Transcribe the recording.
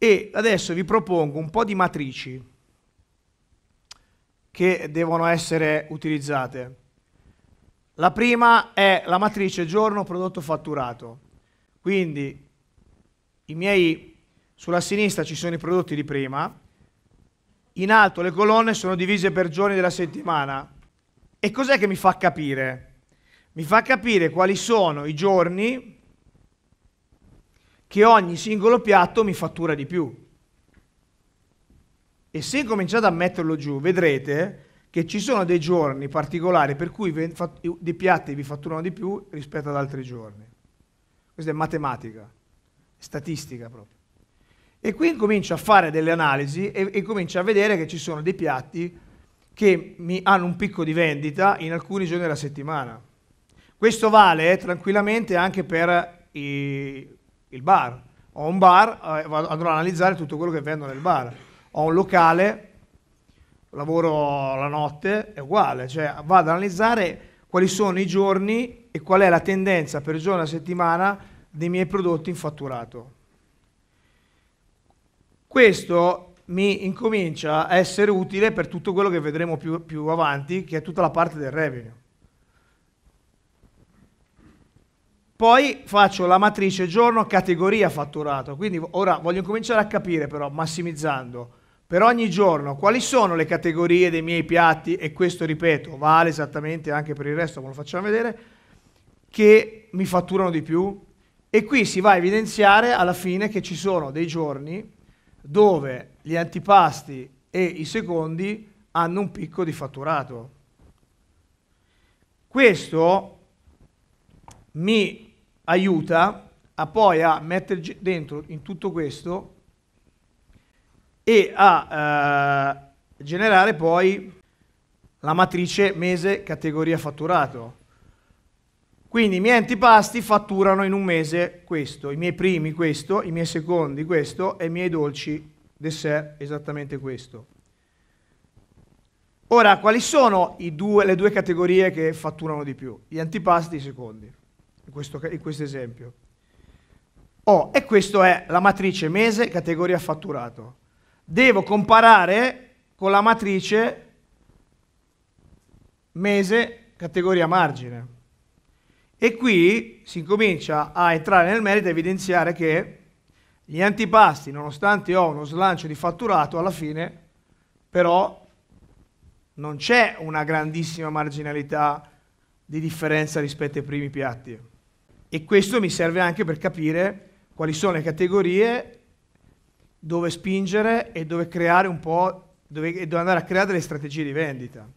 E adesso vi propongo un po' di matrici che devono essere utilizzate. La prima è la matrice giorno prodotto fatturato. Quindi miei, sulla sinistra ci sono i prodotti di prima, in alto le colonne sono divise per giorni della settimana. E cos'è che mi fa capire? Mi fa capire quali sono i giorni che ogni singolo piatto mi fattura di più. E se cominciate a metterlo giù, vedrete che ci sono dei giorni particolari per cui dei piatti vi fatturano di più rispetto ad altri giorni. Questa è matematica, statistica proprio. E qui comincio a fare delle analisi e, e comincio a vedere che ci sono dei piatti che mi hanno un picco di vendita in alcuni giorni della settimana. Questo vale eh, tranquillamente anche per i il bar. Ho un bar, eh, andrò ad analizzare tutto quello che vendo nel bar. Ho un locale, lavoro la notte, è uguale, cioè vado ad analizzare quali sono i giorni e qual è la tendenza per giorno e settimana dei miei prodotti in fatturato. Questo mi incomincia a essere utile per tutto quello che vedremo più, più avanti, che è tutta la parte del revenue. Poi faccio la matrice giorno categoria fatturato, quindi ora voglio cominciare a capire però, massimizzando, per ogni giorno quali sono le categorie dei miei piatti, e questo ripeto vale esattamente anche per il resto, ve lo facciamo vedere, che mi fatturano di più. E qui si va a evidenziare alla fine che ci sono dei giorni dove gli antipasti e i secondi hanno un picco di fatturato. Questo mi aiuta a poi a metterci dentro in tutto questo e a eh, generare poi la matrice mese categoria fatturato. Quindi i miei antipasti fatturano in un mese questo, i miei primi questo, i miei secondi questo e i miei dolci dessert esattamente questo. Ora, quali sono due, le due categorie che fatturano di più? Gli antipasti e i secondi in questo, in questo esempio. Oh, e questa è la matrice mese, categoria fatturato. Devo comparare con la matrice mese, categoria margine. E qui si comincia a entrare nel merito e evidenziare che gli antipasti, nonostante ho uno slancio di fatturato, alla fine però non c'è una grandissima marginalità di differenza rispetto ai primi piatti. E questo mi serve anche per capire quali sono le categorie dove spingere e dove creare un po', dove, dove andare a creare delle strategie di vendita.